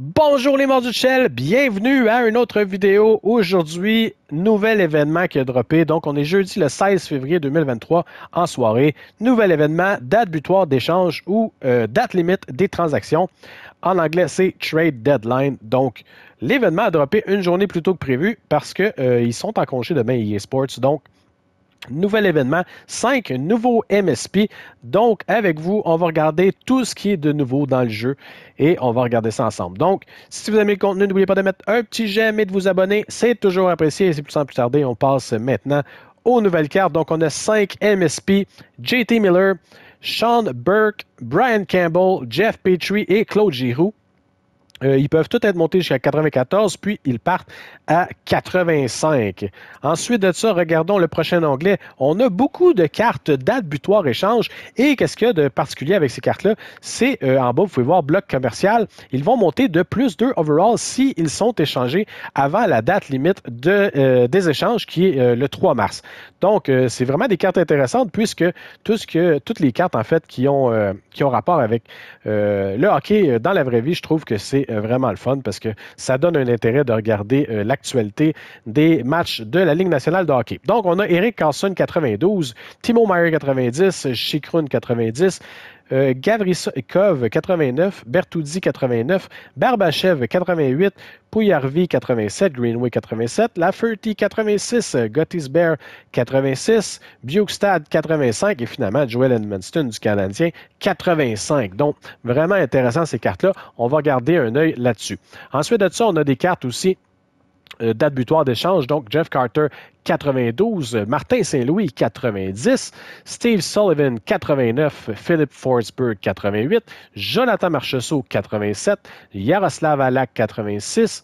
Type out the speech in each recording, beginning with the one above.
Bonjour les morts du Shell, bienvenue à une autre vidéo. Aujourd'hui, nouvel événement qui a droppé. Donc, on est jeudi le 16 février 2023 en soirée. Nouvel événement, date butoir d'échange ou euh, date limite des transactions. En anglais, c'est Trade Deadline. Donc, l'événement a droppé une journée plus tôt que prévu parce qu'ils euh, ils sont en congé demain EA Sports. Donc, Nouvel événement, cinq nouveaux MSP. Donc, avec vous, on va regarder tout ce qui est de nouveau dans le jeu et on va regarder ça ensemble. Donc, si vous aimez le contenu, n'oubliez pas de mettre un petit j'aime et de vous abonner. C'est toujours apprécié. Et c'est sans plus tarder, on passe maintenant aux nouvelles cartes. Donc, on a cinq MSP. JT Miller, Sean Burke, Brian Campbell, Jeff Petrie et Claude Giroux. Euh, ils peuvent tous être montés jusqu'à 94, puis ils partent à 85. Ensuite de ça, regardons le prochain onglet. On a beaucoup de cartes date, butoir, échange. Et qu'est-ce qu'il y a de particulier avec ces cartes-là? C'est, euh, en bas, vous pouvez voir, bloc commercial. Ils vont monter de plus 2 overall s'ils sont échangés avant la date limite de, euh, des échanges, qui est le 3 mars. Donc, c'est vraiment des cartes intéressantes puisque tout que, toutes les cartes, en fait, qui ont, qui ont rapport avec le hockey dans la vraie vie, je trouve que c'est euh, vraiment le fun parce que ça donne un intérêt de regarder euh, l'actualité des matchs de la Ligue nationale de hockey. Donc, on a Eric Carlson 92, Timo Meyer 90, Shikrun, 90, euh, 89, Bertoudi 89, Barbachev 88, Pouyarvi 87, Greenway 87, Lafferty 86, Gottisbear 86, Bukestad 85 et finalement Joel Edmundston du Canadien 85. Donc, vraiment intéressant ces cartes-là. On va garder un œil là-dessus. Ensuite de ça, on a des cartes aussi euh, date butoir d'échange. Donc, Jeff Carter, 92, Martin Saint-Louis, 90, Steve Sullivan, 89, Philip Forsberg, 88, Jonathan Marchessault, 87, Yaroslav Alak, 86,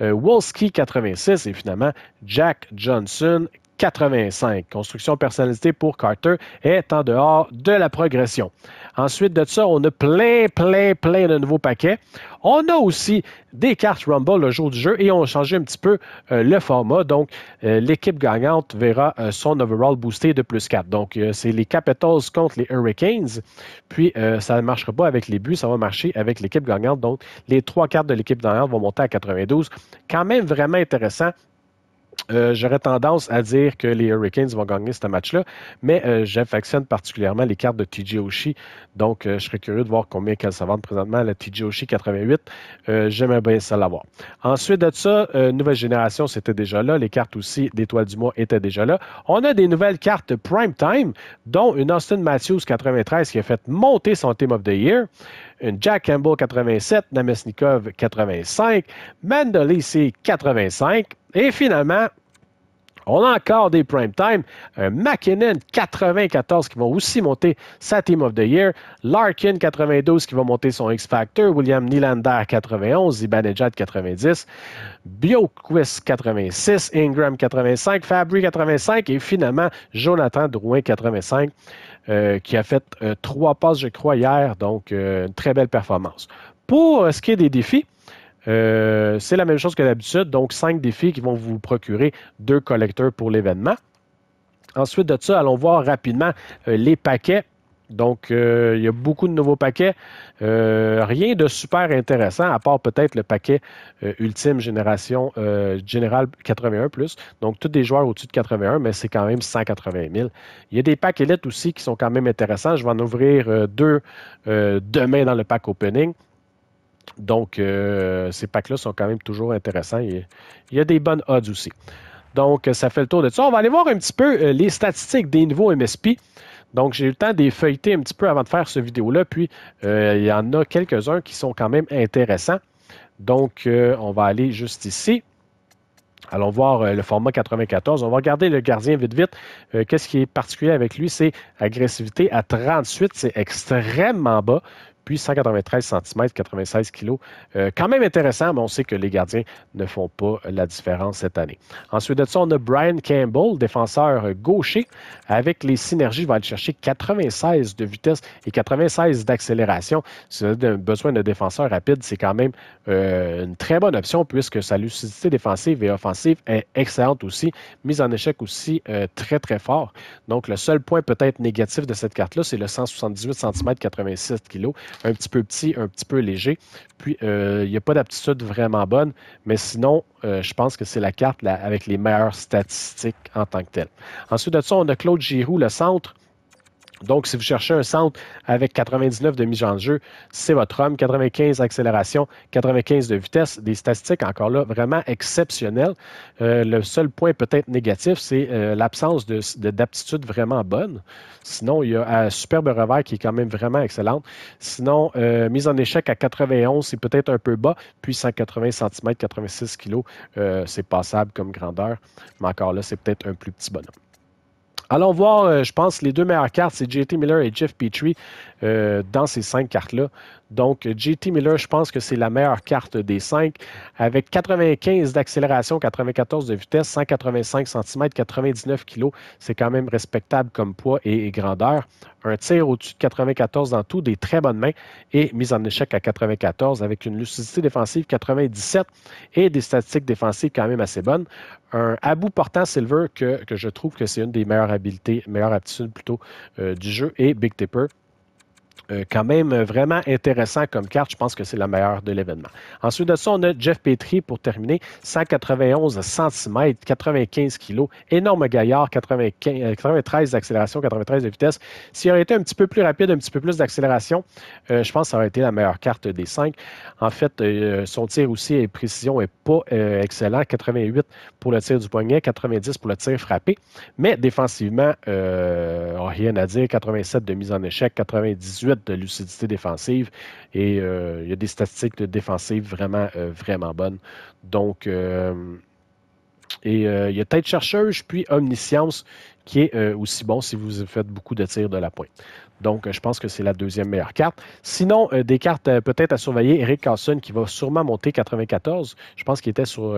euh, Wolski, 86, et finalement, Jack Johnson, 85. Construction personnalisée pour Carter est en dehors de la progression. Ensuite de ça, on a plein, plein, plein de nouveaux paquets. On a aussi des cartes Rumble le jour du jeu et on a changé un petit peu euh, le format. Donc, euh, l'équipe gagnante verra euh, son overall boosté de plus 4. Donc, c'est les Capitals contre les Hurricanes. Puis, ça ne marchera pas avec les buts, ça va marcher avec l'équipe gagnante. Donc, les trois cartes de l'équipe gagnante vont monter à 92. Quand même vraiment intéressant. Euh, j'aurais tendance à dire que les Hurricanes vont gagner ce match-là, mais euh, j'affectionne particulièrement les cartes de TJ Oshie. Donc, euh, je serais curieux de voir combien qu'elles se vendent présentement, la TJ Oshie 88. J'aimerais bien ça l'avoir. Ensuite de ça, Nouvelle Génération, c'était déjà là. Les cartes aussi d'Étoile du Mois étaient déjà là. On a des nouvelles cartes Prime Time, dont une Austin Matthews 93 qui a fait monter son Team of the Year une Jack Campbell 87, Namesnikov 85, Mandolisi 85 et finalement on a encore des prime time. Un euh, McKinnon 94 qui va aussi monter sa Team of the Year. Larkin 92 qui va monter son X Factor. William Nylander 91. Zibanejad 90. Bioquist 86. Ingram 85. Fabry 85. Et finalement, Jonathan Drouin 85. Euh, qui a fait euh, trois passes, je crois, hier. Donc, une très belle performance. Pour ce qui est des défis, euh, c'est la même chose que d'habitude, donc cinq défis qui vont vous procurer deux collecteurs pour l'événement. Ensuite de ça, allons voir rapidement euh, les paquets. Donc, euh, il y a beaucoup de nouveaux paquets. rien de super intéressant, à part peut-être le paquet ultime génération Général 81 Donc, tous des joueurs au-dessus de 81, mais c'est quand même 180 000. Il y a des packs élites aussi qui sont quand même intéressants. Je vais en ouvrir deux demain dans le pack opening. Donc, euh, ces packs-là sont quand même toujours intéressants. Il y a des bonnes odds aussi. Donc, euh, ça fait le tour de ça. On va aller voir un petit peu euh, les statistiques des nouveaux MSP. Donc, j'ai eu le temps de feuilleter un petit peu avant de faire ce vidéo-là. Puis, il y en a quelques-uns qui sont quand même intéressants. Donc, on va aller juste ici. Allons voir le format 94. On va regarder le gardien vite vite. Qu'est-ce qui est particulier avec lui? C'est agressivité à 38. C'est extrêmement bas puis 193 cm, 96 kg. quand même intéressant, mais on sait que les gardiens ne font pas la différence cette année. Ensuite de ça, on a Brian Campbell, défenseur gaucher. Avec les synergies, il va aller chercher 96 de vitesse et 96 d'accélération. Si vous avez besoin de défenseur rapide, c'est quand même euh, une très bonne option puisque sa lucidité défensive et offensive est excellente aussi. Mise en échec aussi euh, très, très fort. Donc, le seul point peut-être négatif de cette carte-là, c'est le 178 cm, 86 kg un petit peu petit, un petit peu léger. Puis, euh, il n'y a pas d'aptitude vraiment bonne, mais sinon, euh, je pense que c'est la carte avec les meilleures statistiques en tant que telle. Ensuite de ça, on a Claude Giroux, le centre. Donc, si vous cherchez un centre avec 99 de mise en jeu, c'est votre homme. 95 accélération, 95 de vitesse, des statistiques encore là vraiment exceptionnelles. Euh, le seul point peut-être négatif, c'est euh, l'absence d'aptitude vraiment bonne. Sinon, il y a un euh, superbe revers qui est quand même vraiment excellent. Sinon, mise en échec à 91, c'est peut-être un peu bas, puis 180 cm, 86 kg, c'est passable comme grandeur. Mais encore là, c'est peut-être un plus petit bonhomme. Allons voir, euh, je pense, les deux meilleures cartes, c'est JT Miller et Jeff Petrie euh, dans ces cinq cartes-là. Donc, JT Miller, je pense que c'est la meilleure carte des cinq, avec 95 d'accélération, 94 de vitesse, 185 cm, 99 kg. C'est quand même respectable comme poids et, grandeur. Un tir au-dessus de 94 dans tout, des très bonnes mains et mise en échec à 94 avec une lucidité défensive 97 et des statistiques défensives quand même assez bonnes. Un abou portant Silver que, je trouve que c'est une des meilleures habiletés, meilleures aptitudes plutôt euh, du jeu et Big Tipper euh, quand même euh, vraiment intéressant comme carte. Je pense que c'est la meilleure de l'événement. Ensuite de ça, on a Jeff Petrie pour terminer. 191 cm, 95 kg. Énorme gaillard, 95, 93 euh, d'accélération, 93 de vitesse. S'il aurait été un petit peu plus rapide, un petit peu plus d'accélération, je pense que ça aurait été la meilleure carte des cinq. En fait, son tir aussi et précision n'est pas excellent. 88 pour le tir du poignet, 90 pour le tir frappé. Mais défensivement, rien à dire. 87 de mise en échec, 98 de lucidité défensive et euh, il y a des statistiques de défensives vraiment, euh, vraiment bonnes. Donc, euh, et il y a Tête chercheuse puis Omniscience qui est aussi bon si vous faites beaucoup de tirs de la pointe. Donc, je pense que c'est la deuxième meilleure carte. Sinon, des cartes peut-être à surveiller. Eric Carson, qui va sûrement monter 94. Je pense qu'il était sur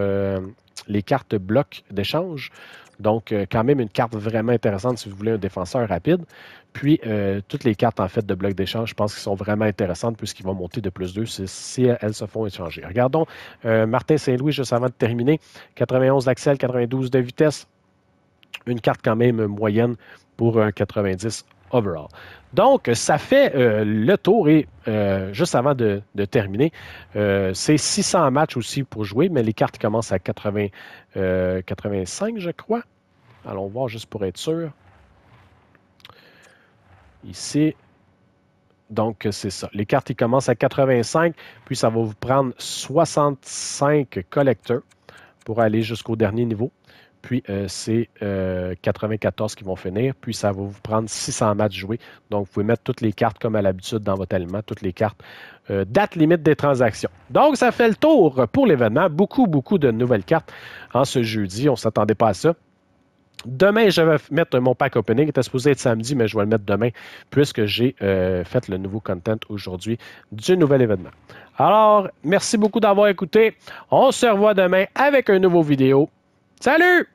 les cartes blocs d'échange. Donc, euh, quand même une carte vraiment intéressante si vous voulez un défenseur rapide. Puis, euh, toutes les cartes, en fait, de blocs d'échange, je pense qu'elles sont vraiment intéressantes puisqu'ils vont monter de plus 2 si, elles se font échanger. Regardons euh, Martin Saint-Louis, juste avant de terminer. 91 d'axel, 92 de vitesse. Une carte quand même moyenne pour un 90 donc, ça fait euh, le tour et euh, juste avant de, terminer, euh, c'est 600 matchs aussi pour jouer, mais les cartes commencent à 80, 85, je crois. Allons voir juste pour être sûr. Ici. Donc, c'est ça. Les cartes, commencent à 85, puis ça va vous prendre 65 collecteurs pour aller jusqu'au dernier niveau. Puis euh, c'est 94 euh, qui vont finir. Puis ça va vous prendre 600 matchs joués. Donc vous pouvez mettre toutes les cartes comme à l'habitude dans votre élément, toutes les cartes. Euh, date limite des transactions. Donc ça fait le tour pour l'événement. Beaucoup, beaucoup de nouvelles cartes en ce jeudi. On ne s'attendait pas à ça. Demain, je vais mettre mon pack opening. Il était supposé être samedi, mais je vais le mettre demain puisque j'ai euh, fait le nouveau content aujourd'hui du nouvel événement. Alors, merci beaucoup d'avoir écouté. On se revoit demain avec une nouvelle vidéo. Salut!